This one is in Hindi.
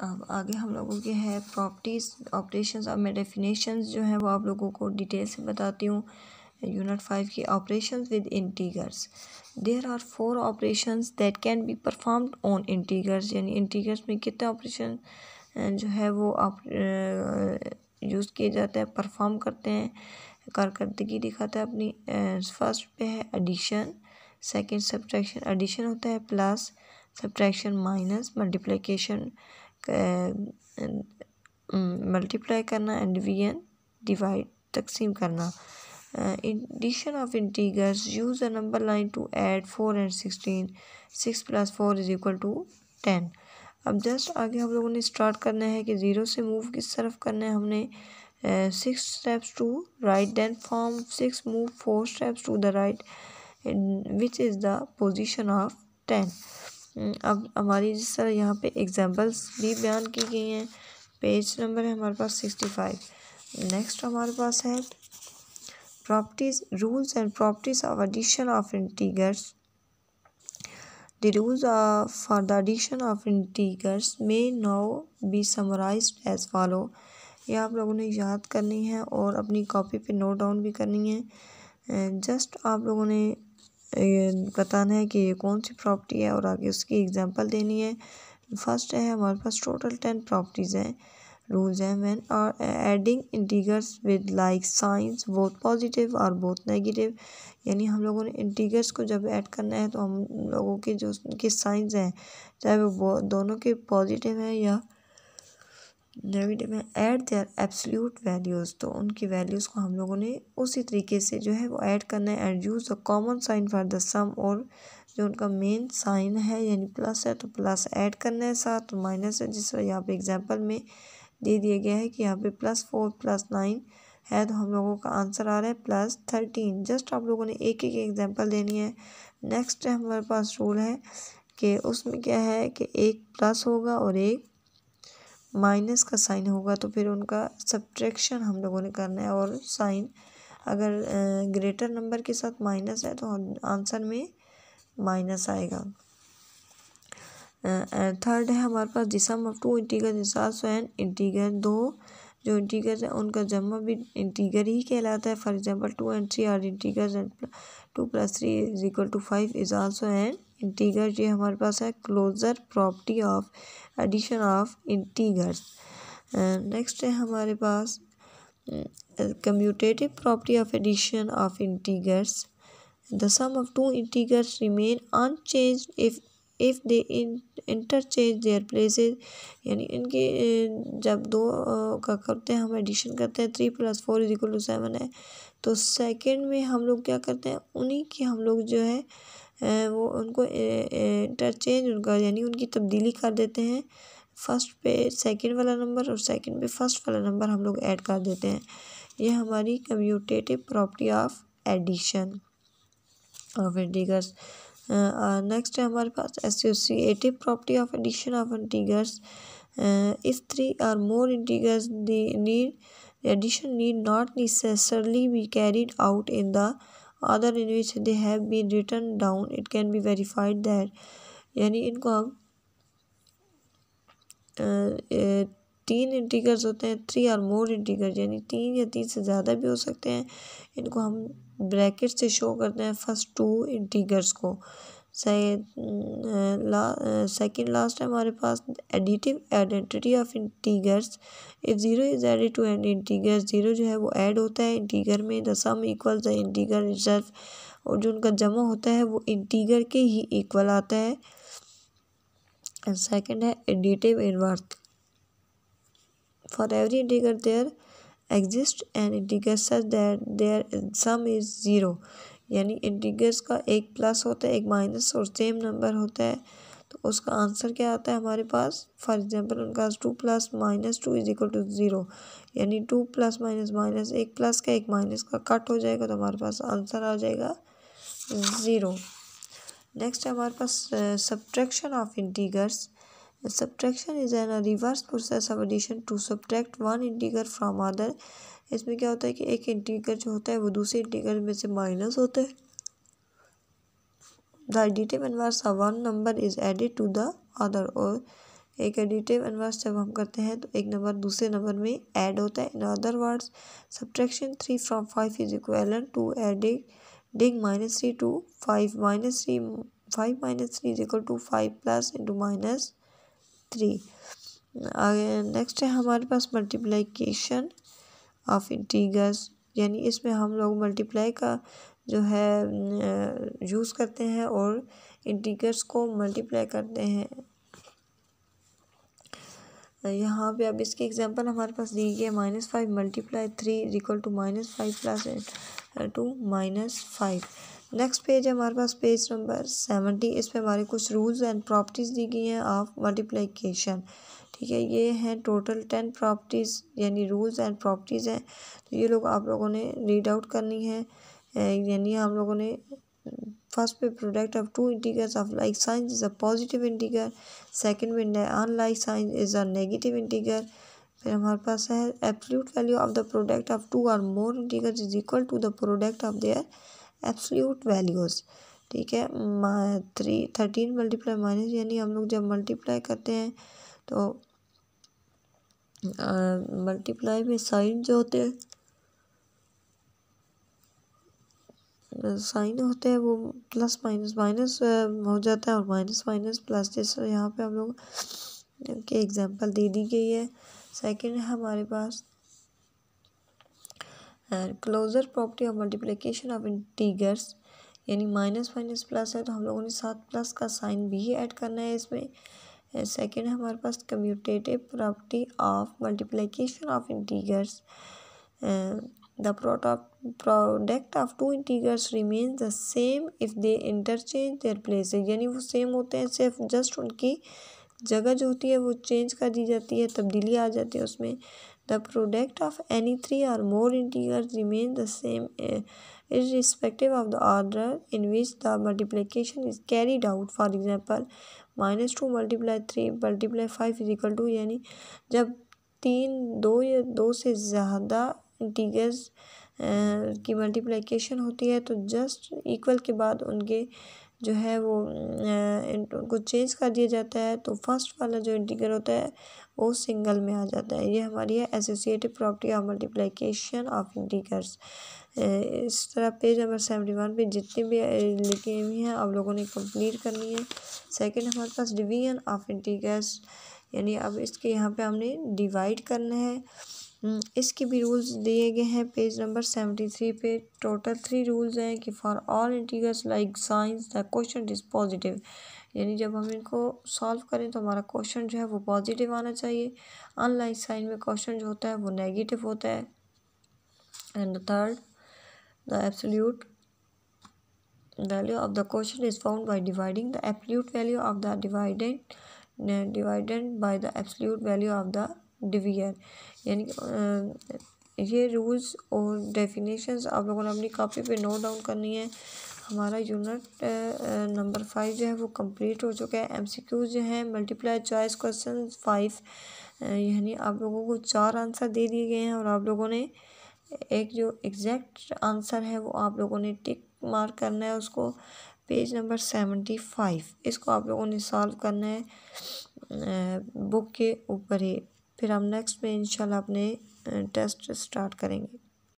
अब आगे हम लोगों के है प्रॉपर्टीज़ ऑपरेशंस अब मैं डेफिनेशंस जो है वो आप लोगों को डिटेल से बताती हूँ यूनिट फाइव की operations with integers there are four operations that can be perform on integers यानी इंटीगर्स में कितने ऑपरेशन जो है वो आप यूज़ किए जाते हैं परफॉर्म करते हैं कारकर्दगी दिखाता है अपनी फर्स्ट पे है एडिशन सेकंड सब्ट्रैक्शन एडिशन होता है plus subtraction minus multiplication multiply um, करना एंड वी एन डिवाइड तकसीम करना addition of integers use the number line to add four and sixteen six plus four is equal to ten अब जस्ट आगे हम लोगों ने स्टार्ट करना है कि ज़ीरो से मूव किस तरफ करना है हमने six steps to right then from six move four steps to the right which is the position of ten hmm, अब हमारी जिस तरह यहाँ पे एग्जांपल्स भी बयान की गई हैं पेज नंबर है हमारे पास सिक्सटी फाइव नेक्स्ट हमारे पास है properties rules and properties of addition of integers the rules for the addition of integers may may be summarise as follow ये आप लोगों ने याद करनी है और अपनी कॉपी पे नोट डाउन भी करनी है जस्ट आप लोगों ने बताना है कि ये कौन सी प्रॉपर्टी है और आगे उसकी एग्जांपल देनी है फर्स्ट है हमारे पास टोटल टेन प्रॉपर्टीज़ हैं रूल्स हैं मैन और adding integers with like signs बहुत पॉजिटिव और बहुत नेगेटिव यानी हम लोगों ने इंटीगर्स को जब ऐड करना है तो हम लोगों के जो उनके साइंस हैं चाहे वो दोनों के पॉजिटिव हैं या द्रविड में ऐड देयर एब्सोल्यूट वैल्यूज़ तो उनकी वैल्यूज़ को हम लोगों ने उसी तरीके से जो है वो ऐड करना है and use the common sign for the sum और जो उनका मेन साइन है यानी प्लस है तो प्लस ऐड करना है साथ तो माइनस है जिस तरह यहाँ पे एग्जांपल में दे दिया गया है कि यहाँ पे प्लस फोर प्लस नाइन है तो हम लोगों का आंसर आ रहा है प्लस थर्टीन जस्ट आप लोगों ने एक एक एग्जाम्पल देनी है नेक्स्ट हमारे पास रूल है कि उसमें क्या है कि एक प्लस होगा और एक माइनस का साइन होगा तो फिर उनका सब्ट्रैक्शन हम लोगों ने करना है और साइन अगर ग्रेटर नंबर के साथ माइनस है तो आंसर में माइनस आएगा थर्ड है हमारे पास जिसम ऑफ टू इंटीगर जिसास एंड इंटीगर दो जो इंटीगर है उनका जमा भी इंटीगर ही कहलाता है for example two and three are integer and two plus three is equal to five is also and integer ये हमारे पास है closure property of addition of integers next है हमारे पास commutative property of addition of integers the sum of two integers remain unchange if if they interchange their their यानी इनके जब दो का करते हैं हम एडिशन करते हैं three plus four is equal to seven है तो सेकेंड में हम लोग क्या करते हैं उन्हीं की हम लोग जो है वो उनको इंटरचेंज उनका यानी उनकी तब्दीली कर देते हैं फर्स्ट पे सेकंड वाला नंबर और सेकंड पे फर्स्ट वाला नंबर हम लोग ऐड कर देते हैं ये हमारी commutative property of addition of integers next है हमारे पास associative property of addition of integers if three or more integers need addition need not necessarily be carried out in the other in which they have been written down it can be verified that यानी इनको हम तीन इंटीगर्स होते हैं थ्री और मोर इंटीगर्स यानी तीन या तीन से ज़्यादा भी हो सकते हैं इनको हम ब्रैकेट से शो करते हैं फर्स्ट टू इंटीगर्स को सेकेंड लास्ट है हमारे पास additive identity of integers if zero is added to and integer zero जो है वो ऐड होता है इंटीगर में the sum equal the integer result और जो उनका जमा होता है वो इंटीगर के ही इक्वल आता है एंड सेकेंड है additive inverse for every integer there exist and integer such that their sum is zero यानी इंटीगर्स का एक प्लस होता है एक माइनस और सेम नंबर होता है तो उसका आंसर क्या आता है हमारे पास फॉर एग्जांपल उनका two plus minus two is equal to zero यानी टू प्लस माइनस माइनस एक प्लस का एक माइनस का कट हो जाएगा तो हमारे पास आंसर आ जाएगा ज़ीरो नेक्स्ट हमारे पास subtraction of integers subtraction is an reverse process of addition to subtract one integer from other इसमें क्या होता है कि एक इंटीगर जो होता है वो दूसरे इंटीगर में से माइनस होता है the additive inverse one number is added to the other और एक एडिटिव एनवर्स जब हम करते हैं तो एक नंबर दूसरे नंबर में ऐड होता है in other words subtraction three from five is equal to adding डिंग minus three to five minus three five minus three is equal to five plus into minus three next है हमारे पास मल्टीप्लाइकेशन ऑफ इंटीगर्स यानी इसमें हम लोग मल्टीप्लाई का जो है यूज़ करते हैं और इंटीगर्स को मल्टीप्लाई करते हैं यहाँ पे अब इसकी एग्जांपल हमारे पास दी गई है minus five multiply three equal to minus five plus two minus five next page है हमारे पास पेज नंबर सेवेंटी इस पर हमारे कुछ रूल्स एंड प्रॉपर्टीज़ दी गई हैं ऑफ मल्टीप्लाइकेशन ठीक है ये है टोटल टेन प्रॉपर्टीज़ यानी रूल्स एंड प्रॉपर्टीज़ हैं तो ये लोग आप लोगों ने रीड आउट करनी है यानी आप लोगों ने फर्स्ट पे product of two integers of like signs is a positive integer second wind है unlike signs is a negative integer फिर हमारे पास है absolute value of the product of two or more integers is equal to the product of their absolute values ठीक है थ्री थर्टीन मल्टीप्लाई माइनस यानी हम लोग जब मल्टीप्लाई करते हैं तो मल्टीप्लाई में साइन जो होते हैं साइन होते हैं वो प्लस माइनस माइनस हो जाता है और माइनस माइनस प्लस जैसे यहाँ पे हम लोग के एग्जांपल दे दी गई है सेकंड है हमारे पास closure property of multiplication of integers यानी माइनस माइनस प्लस है तो हम लोगों ने साथ प्लस का साइन भी ऐड करना है इसमें सेकेंड हमारे पास commutative property of multiplication of integers the product of two integers remain the same if they interchange their place यानी वो सेम होते हैं सिर्फ जस्ट उनकी जगह जो होती है वो चेंज कर दी जाती है तब्दीली आ जाती है उसमें the product of any three और more integers remain the same irrespective of the order in which the multiplication is carried out for example minus two multiply three multiply five is equal to यानी जब तीन दो या दो से ज़्यादा इंटीगर्स uh, की मल्टीप्लिकेशन होती है तो जस्ट इक्वल के बाद उनके जो है वो उनको चेंज कर दिया जाता है तो फर्स्ट वाला जो इंटीगर होता है वो सिंगल में आ जाता है ये हमारी है associative property of multiplication of integers इस तरह पेज नंबर सेवेंटी वन पर जितने भी लिखे हुए हैं आप लोगों ने कंप्लीट करनी है सेकंड हमारे पास डिवीजन ऑफ इंटीगर्स यानी अब इसके यहाँ पे हमने डिवाइड करना है हम्म, इसके भी रूल्स दिए गए हैं पेज नंबर सेवेंटी थ्री पे टोटल थ्री रूल्स हैं कि for all integrals like signs the quotient is positive यानी जब हम इनको सॉल्व करें तो हमारा क्वेश्चन जो है वो पॉजिटिव आना चाहिए अनलाइक साइन में क्वेश्चन जो होता है वो नेगेटिव होता है and third the absolute value of the quotient is found by dividing the absolute value of the dividend divided by the absolute value of the division यानी ये रूल्स और डेफिनेशंस आप लोगों ने अपनी कॉपी पे नोट डाउन करनी है हमारा यूनिट नंबर फाइव जो है वो कंप्लीट हो चुका है एमसीक्यूज जो है मल्टीप्लाई चॉइस क्वेश्चन फाइव यानी आप लोगों को चार आंसर दे दिए गए हैं और आप लोगों ने एक जो एग्जैक्ट आंसर है वो आप लोगों ने टिक मार्क करना है उसको पेज नंबर सेवेंटी फाइव इसको आप लोगों ने सॉल्व करना है बुक के ऊपर ही फिर हम नेक्स्ट में इंशाल्लाह अपने टेस्ट स्टार्ट करेंगे